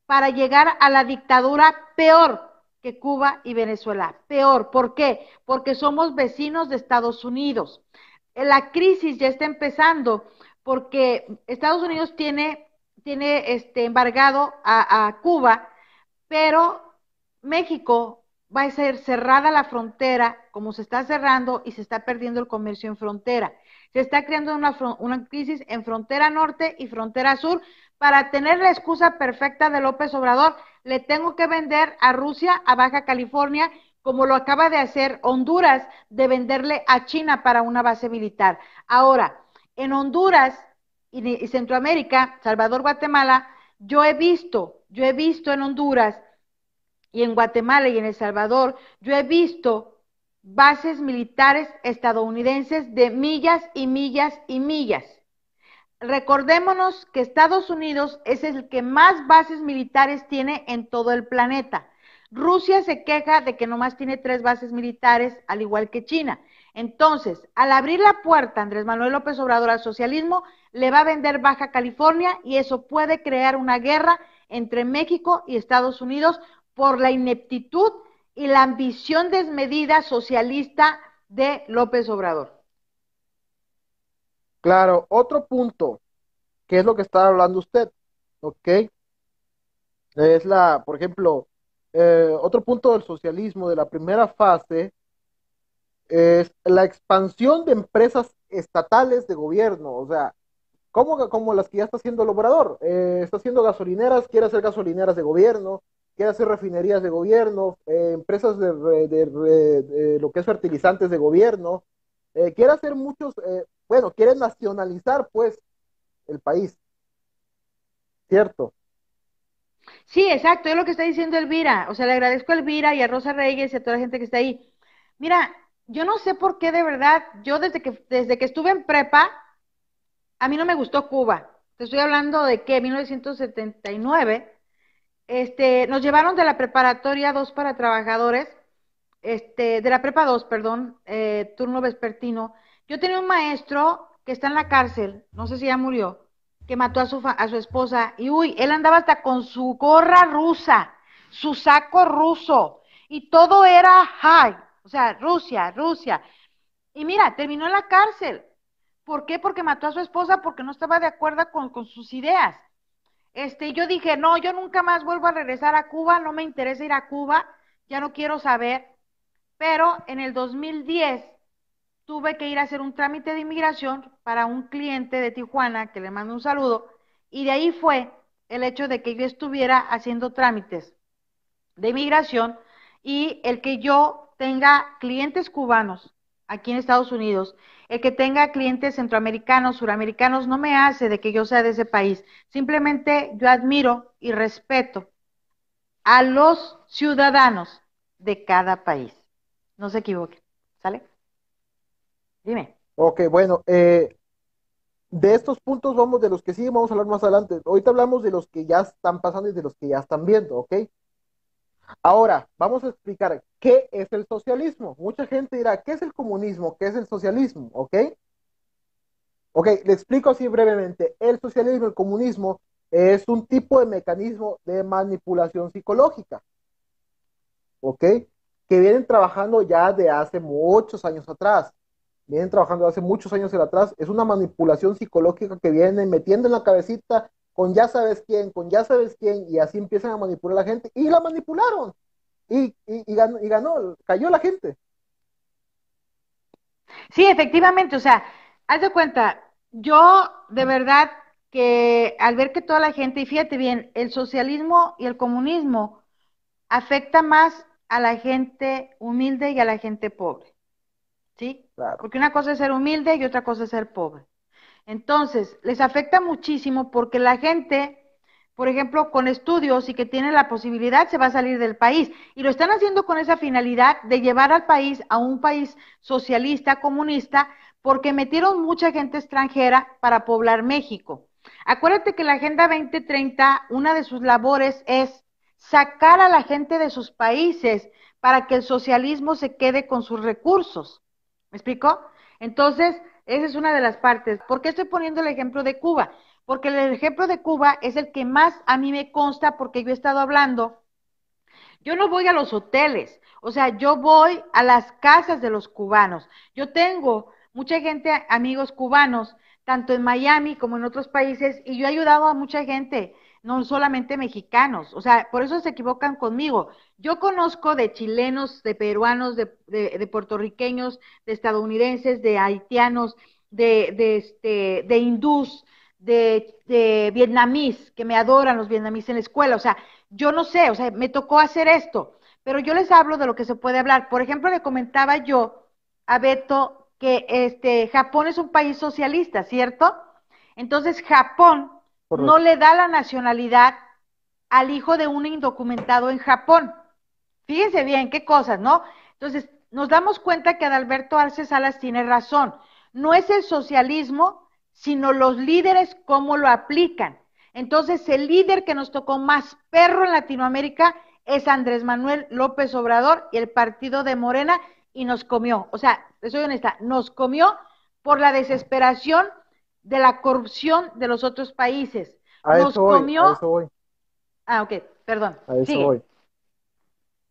para llegar a la dictadura peor que Cuba y Venezuela. Peor, ¿por qué? Porque somos vecinos de Estados Unidos. La crisis ya está empezando porque Estados Unidos tiene tiene este embargado a, Cuba, pero México va a ser cerrada la frontera, como se está cerrando y se está perdiendo el comercio en frontera. Se está creando una, una, crisis en frontera norte y frontera sur para tener la excusa perfecta de López Obrador. Le tengo que vender a Rusia, a Baja California, como lo acaba de hacer Honduras, de venderle a China para una base militar. Ahora, en Honduras y, Centroamérica, Salvador, Guatemala, yo he visto, yo he visto en Honduras y en Guatemala y en El Salvador, yo he visto bases militares estadounidenses de millas y millas y millas. Recordémonos que Estados Unidos es el que más bases militares tiene en todo el planeta. Rusia se queja de que nomás tiene tres bases militares, al igual que China. Entonces, al abrir la puerta Andrés Manuel López Obrador al socialismo, le va a vender Baja California y eso puede crear una guerra entre México y Estados Unidos por la ineptitud y la ambición desmedida socialista de López Obrador. Claro, otro punto, que es lo que está hablando usted, ¿ok? Es la, por ejemplo, eh, otro punto del socialismo de la primera fase es la expansión de empresas estatales de gobierno, o sea, como, las que ya está haciendo el obrador, eh, está haciendo gasolineras, quiere hacer gasolineras de gobierno, quiere hacer refinerías de gobierno, eh, empresas de, lo que es fertilizantes de gobierno, eh, quiere hacer muchos, bueno, quiere nacionalizar pues el país, ¿cierto? Sí, exacto, es lo que está diciendo Elvira, o sea, le agradezco a Elvira y a Rosa Reyes y a toda la gente que está ahí. Mira, yo no sé por qué de verdad, yo desde que, desde que estuve en prepa, a mí no me gustó Cuba. Te estoy hablando de que 1979, este, nos llevaron de la preparatoria 2 para trabajadores, este, de la prepa 2, perdón, eh, turno vespertino. Yo tenía un maestro que está en la cárcel, no sé si ya murió, que mató a su, a su esposa, y uy, él andaba hasta con su gorra rusa, su saco ruso, y todo era high, o sea, Rusia, Rusia. Y mira, terminó en la cárcel. ¿Por qué? Porque mató a su esposa porque no estaba de acuerdo con, sus ideas. Este, yo dije, no, yo nunca más vuelvo a regresar a Cuba, no me interesa ir a Cuba, ya no quiero saber. Pero en el 2010 tuve que ir a hacer un trámite de inmigración para un cliente de Tijuana, que le mando un saludo, y de ahí fue el hecho de que yo estuviera haciendo trámites de inmigración y el que yo tenga clientes cubanos aquí en Estados Unidos, el que tenga clientes centroamericanos, suramericanos, no me hace de que yo sea de ese país. Simplemente yo admiro y respeto a los ciudadanos de cada país. No se equivoque ¿sale? Dime. Ok, bueno, eh, de estos puntos vamos de los que sí, vamos a hablar más adelante. Ahorita hablamos de los que ya están pasando y de los que ya están viendo, ¿ok? Ahora, vamos a explicar qué es el socialismo. Mucha gente dirá, ¿qué es el comunismo? ¿Qué es el socialismo? ¿Ok? Ok, le explico así brevemente. El socialismo, el comunismo, es un tipo de mecanismo de manipulación psicológica. ¿Ok? Que vienen trabajando ya de hace muchos años atrás. Vienen trabajando hace muchos años atrás. Es una manipulación psicológica que viene metiendo en la cabecita con ya sabes quién, con ya sabes quién, y así empiezan a manipular a la gente, y la manipularon, y, y, ganó, y ganó, cayó la gente. Sí, efectivamente, o sea, haz de cuenta, yo de verdad que al ver que toda la gente, y fíjate bien, el socialismo y el comunismo afecta más a la gente humilde y a la gente pobre, ¿sí? Porque una cosa es ser humilde y otra cosa es ser pobre. Entonces, les afecta muchísimo porque la gente, por ejemplo, con estudios y que tiene la posibilidad, se va a salir del país. Y lo están haciendo con esa finalidad de llevar al país a un país socialista, comunista, porque metieron mucha gente extranjera para poblar México. Acuérdate que la Agenda 2030, una de sus labores es sacar a la gente de sus países para que el socialismo se quede con sus recursos. ¿Me explico? Entonces, esa es una de las partes. ¿Por qué estoy poniendo el ejemplo de Cuba? Porque el ejemplo de Cuba es el que más a mí me consta porque yo he estado hablando. Yo no voy a los hoteles, o sea, yo voy a las casas de los cubanos. Yo tengo mucha gente, amigos cubanos, tanto en Miami como en otros países, y yo he ayudado a mucha gente no solamente mexicanos, o sea, por eso se equivocan conmigo. Yo conozco de chilenos, de peruanos, de, puertorriqueños, de estadounidenses, de haitianos, de, de, este, de hindús, de, vietnamís, que me adoran los vietnamíes en la escuela, o sea, yo no sé, o sea, me tocó hacer esto, pero yo les hablo de lo que se puede hablar. Por ejemplo, le comentaba yo a Beto que este, Japón es un país socialista, ¿cierto? Entonces, Japón no le da la nacionalidad al hijo de un indocumentado en Japón. Fíjense bien, qué cosas, ¿no? Entonces, nos damos cuenta que Adalberto Arce Salas tiene razón. No es el socialismo, sino los líderes cómo lo aplican. Entonces, el líder que nos tocó más perro en Latinoamérica es Andrés Manuel López Obrador y el partido de Morena y nos comió. O sea, soy honesta, nos comió por la desesperación de la corrupción de los otros países. A Nos eso Ah, ok, perdón. A eso voy.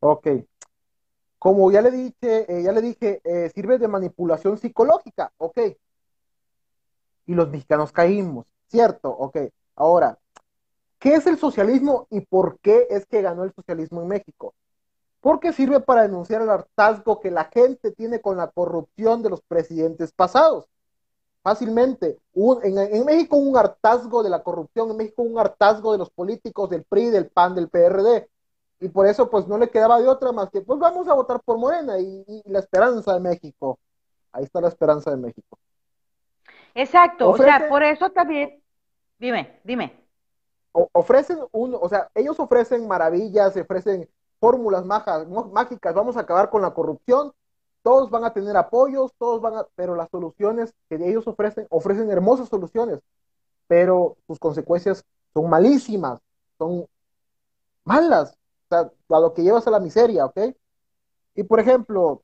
Ok. Como ya le dije, eh, ya le dije, eh, sirve de manipulación psicológica, ok. Y los mexicanos caímos, cierto, ok. Ahora, ¿qué es el socialismo y por qué es que ganó el socialismo en México? Porque sirve para denunciar el hartazgo que la gente tiene con la corrupción de los presidentes pasados fácilmente. Un, en, México un hartazgo de la corrupción, en México un hartazgo de los políticos, del PRI, del PAN, del PRD. Y por eso pues no le quedaba de otra más que pues vamos a votar por Morena y, la esperanza de México. Ahí está la esperanza de México. Exacto, o sea, por eso también, dime, dime. ofrecen un, o sea, ellos ofrecen maravillas, ofrecen fórmulas majas, mágicas, vamos a acabar con la corrupción, todos van a tener apoyos, todos van a, pero las soluciones que ellos ofrecen, ofrecen hermosas soluciones, pero sus consecuencias son malísimas, son malas, o sea, a lo que llevas a la miseria, ¿ok? Y por ejemplo,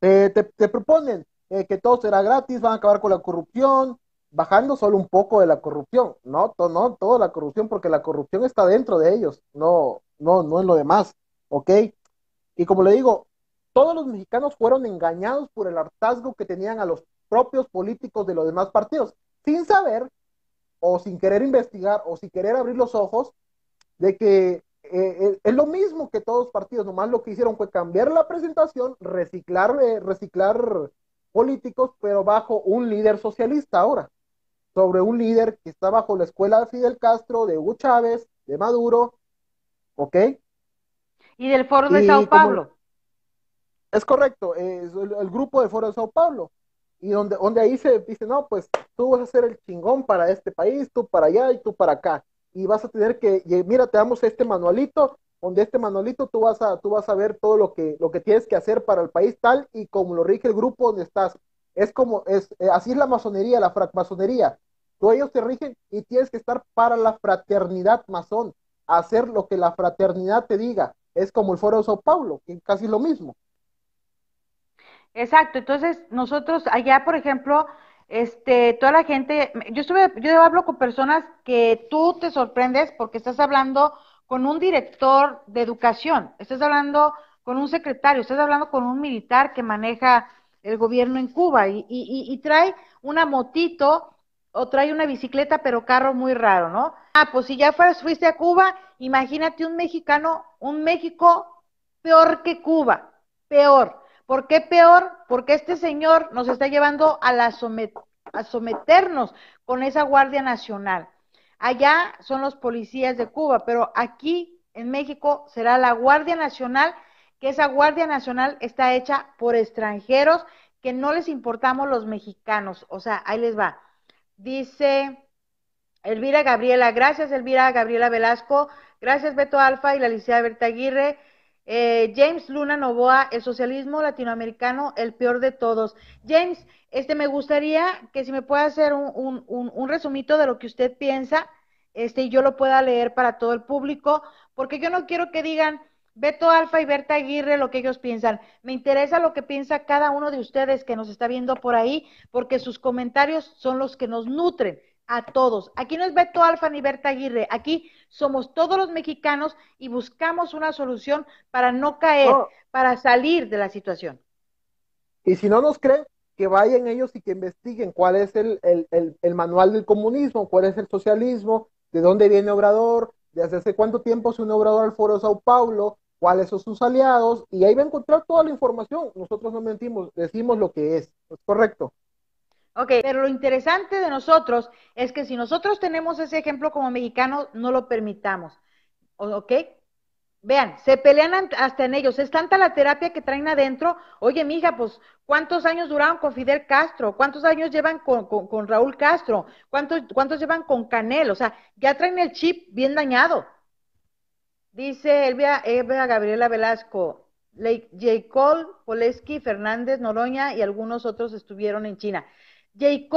eh, te, proponen eh, que todo será gratis, van a acabar con la corrupción, bajando solo un poco de la corrupción, no, no toda la corrupción, porque la corrupción está dentro de ellos, no, no, no en lo demás, ¿ok? Y como le digo, todos los mexicanos fueron engañados por el hartazgo que tenían a los propios políticos de los demás partidos, sin saber o sin querer investigar o sin querer abrir los ojos de que eh, eh, es lo mismo que todos los partidos, nomás lo que hicieron fue cambiar la presentación, reciclar, eh, reciclar políticos, pero bajo un líder socialista ahora, sobre un líder que está bajo la escuela de Fidel Castro, de Hugo Chávez, de Maduro, ¿ok? Y del Foro de Sao Paulo. Es correcto, es el, grupo de Foro de Sao Paulo. Y donde, ahí se dice, no, pues tú vas a ser el chingón para este país, tú para allá y tú para acá. Y vas a tener que, mira, te damos este manualito, donde este manualito tú vas a, tú vas a ver todo lo que, lo que tienes que hacer para el país tal y como lo rige el grupo donde estás. Es como, es, eh, así es la masonería, la francmasonería. Tú ellos te rigen y tienes que estar para la fraternidad masón, hacer lo que la fraternidad te diga. Es como el Foro de Sao Paulo, que casi lo mismo. Exacto, entonces nosotros allá, por ejemplo, este, toda la gente, yo estuve, yo hablo con personas que tú te sorprendes porque estás hablando con un director de educación, estás hablando con un secretario, estás hablando con un militar que maneja el gobierno en Cuba y, y, trae una motito o trae una bicicleta, pero carro muy raro, ¿no? Ah, pues si ya fuiste a Cuba, imagínate un mexicano, un México peor que Cuba, peor. ¿Por qué peor? Porque este señor nos está llevando a, la a someternos con esa Guardia Nacional. Allá son los policías de Cuba, pero aquí en México será la Guardia Nacional, que esa Guardia Nacional está hecha por extranjeros que no les importamos los mexicanos. O sea, ahí les va. Dice Elvira Gabriela, gracias Elvira Gabriela Velasco, gracias Beto Alfa y la licenciada Berta Aguirre. Eh, James Luna Novoa, el socialismo latinoamericano, el peor de todos. James, este me gustaría que si me puede hacer un, resumito de lo que usted piensa, este, y yo lo pueda leer para todo el público, porque yo no quiero que digan Beto Alfa y Berta Aguirre lo que ellos piensan. Me interesa lo que piensa cada uno de ustedes que nos está viendo por ahí, porque sus comentarios son los que nos nutren a todos. Aquí no es Beto Alfa ni Berta Aguirre, aquí somos todos los mexicanos y buscamos una solución para no caer, para salir de la situación. Y si no nos creen, que vayan ellos y que investiguen cuál es el, manual del comunismo, cuál es el socialismo, de dónde viene Obrador, de hace cuánto tiempo se unió Obrador al Foro de Sao Paulo, cuáles son sus aliados, y ahí va a encontrar toda la información. Nosotros no mentimos, decimos lo que es, es correcto. Ok, pero lo interesante de nosotros es que si nosotros tenemos ese ejemplo como mexicanos, no lo permitamos. ¿Ok? Vean, se pelean hasta en ellos. Es tanta la terapia que traen adentro. Oye, mija, pues, ¿cuántos años duraron con Fidel Castro? ¿Cuántos años llevan con, Raúl Castro? ¿Cuántos, ¿Cuántos llevan con Canel? O sea, ya traen el chip bien dañado. Dice Elvia, Gabriela Velasco, J. Cole, Poleski, Fernández, Noroña y algunos otros estuvieron en China. J.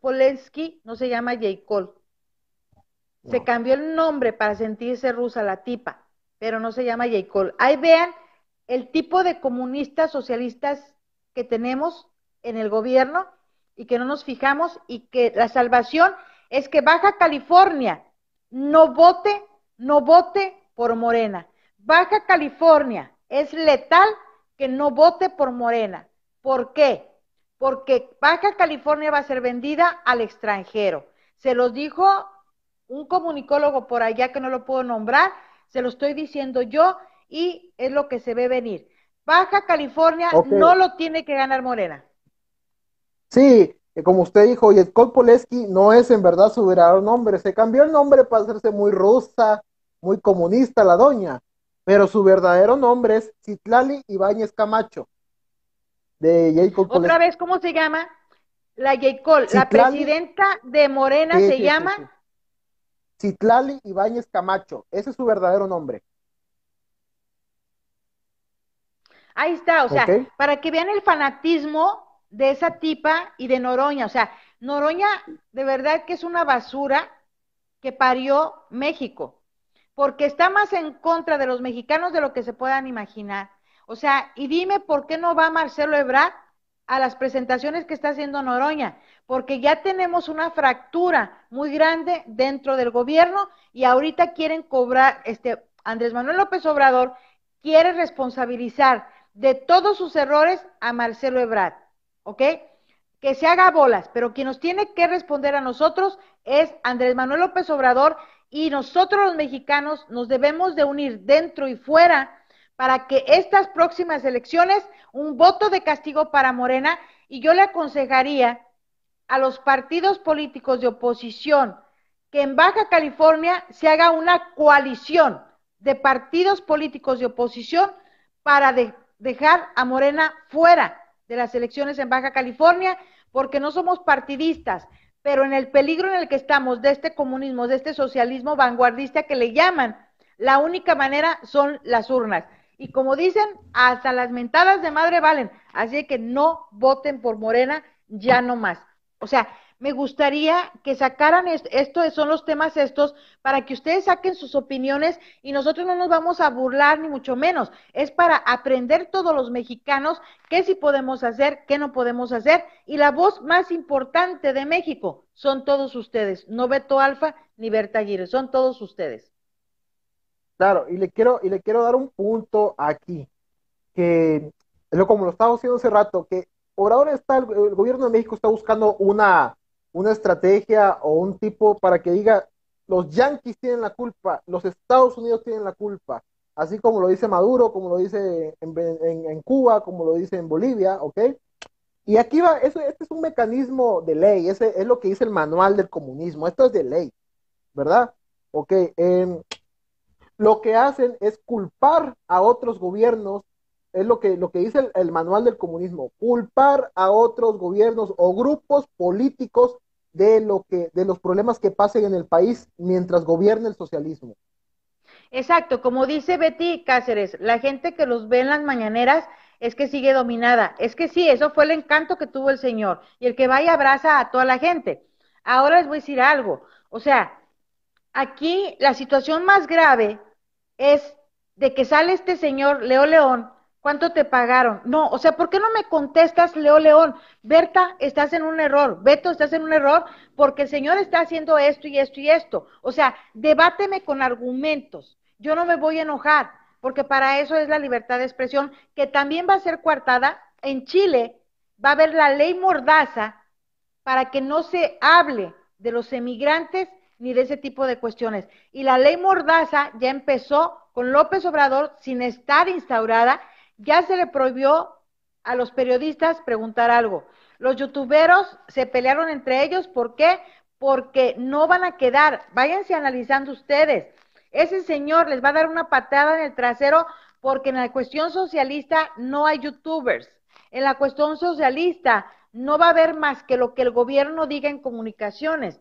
Polensky no se llama J. Se cambió el nombre para sentirse rusa la tipa, pero no se llama J. Ahí vean el tipo de comunistas socialistas que tenemos en el gobierno y que no nos fijamos y que la salvación es que Baja California no vote, no vote por Morena. Baja California es letal que no vote por Morena. ¿Por qué? porque Baja California va a ser vendida al extranjero. Se los dijo un comunicólogo por allá que no lo puedo nombrar, se lo estoy diciendo yo y es lo que se ve venir. Baja California no lo tiene que ganar Morena. Sí, eh, como usted dijo, y Scott Poleski no es en verdad su verdadero nombre, se cambió el nombre para hacerse muy rusa, muy comunista la doña, pero su verdadero nombre es Citlali Ibáñez Camacho de Otra vez, ¿cómo se llama? La J. la presidenta de Morena se llama. Citlali Ibáñez Camacho, ese es su verdadero nombre. Ahí está, o sea, para que vean el fanatismo de esa tipa y de Noroña, o sea, Noroña de verdad que es una basura que parió México, porque está más en contra de los mexicanos de lo que se puedan imaginar. O sea, y dime por qué no va Marcelo Ebrard a las presentaciones que está haciendo Noroña, porque ya tenemos una fractura muy grande dentro del gobierno y ahorita quieren cobrar, este, Andrés Manuel López Obrador quiere responsabilizar de todos sus errores a Marcelo Ebrard, ¿ok? Que se haga bolas, pero quien nos tiene que responder a nosotros es Andrés Manuel López Obrador y nosotros los mexicanos nos debemos de unir dentro y fuera para que estas próximas elecciones, un voto de castigo para Morena, y yo le aconsejaría a los partidos políticos de oposición que en Baja California se haga una coalición de partidos políticos de oposición para dejar a Morena fuera de las elecciones en Baja California, porque no somos partidistas, pero en el peligro en el que estamos de este comunismo, de este socialismo vanguardista que le llaman, la única manera son las urnas. Y como dicen, hasta las mentadas de madre valen. Así que no voten por Morena, ya no más. O sea, me gustaría que sacaran esto, estos son los temas estos, para que ustedes saquen sus opiniones y nosotros no nos vamos a burlar ni mucho menos. Es para aprender todos los mexicanos qué sí podemos hacer, qué no podemos hacer. Y la voz más importante de México son todos ustedes, no Beto Alfa ni Berta Gires, son todos ustedes. Claro, y le quiero, y le quiero dar un punto aquí, que lo, como lo estaba diciendo hace rato, que ahora está, el, gobierno de México está buscando una, una estrategia o un tipo para que diga, los yanquis tienen la culpa, los Estados Unidos tienen la culpa, así como lo dice Maduro, como lo dice en, Cuba, como lo dice en Bolivia, ¿ok? Y aquí va, eso, este es un mecanismo de ley, ese es lo que dice el manual del comunismo, esto es de ley, ¿verdad? Ok, em, lo que hacen es culpar a otros gobiernos, es lo que, lo que dice el, manual del comunismo, culpar a otros gobiernos o grupos políticos de, lo que, de los problemas que pasen en el país mientras gobierne el socialismo. Exacto, como dice Betty Cáceres, la gente que los ve en las mañaneras es que sigue dominada. Es que sí, eso fue el encanto que tuvo el Señor. Y el que va y abraza a toda la gente. Ahora les voy a decir algo. O sea, aquí la situación más grave es de que sale este señor Leo León, ¿cuánto te pagaron? No, o sea, ¿por qué no me contestas Leo León? Berta, estás en un error, Beto, estás en un error porque el señor está haciendo esto y esto y esto. O sea, debáteme con argumentos. Yo no me voy a enojar, porque para eso es la libertad de expresión, que también va a ser coartada. En Chile va a haber la ley mordaza para que no se hable de los emigrantes ni de ese tipo de cuestiones. Y la ley Mordaza ya empezó con López Obrador sin estar instaurada, ya se le prohibió a los periodistas preguntar algo. Los youtuberos se pelearon entre ellos, ¿por qué? Porque no van a quedar, váyanse analizando ustedes. Ese señor les va a dar una patada en el trasero porque en la cuestión socialista no hay youtubers. En la cuestión socialista no va a haber más que lo que el gobierno diga en comunicaciones.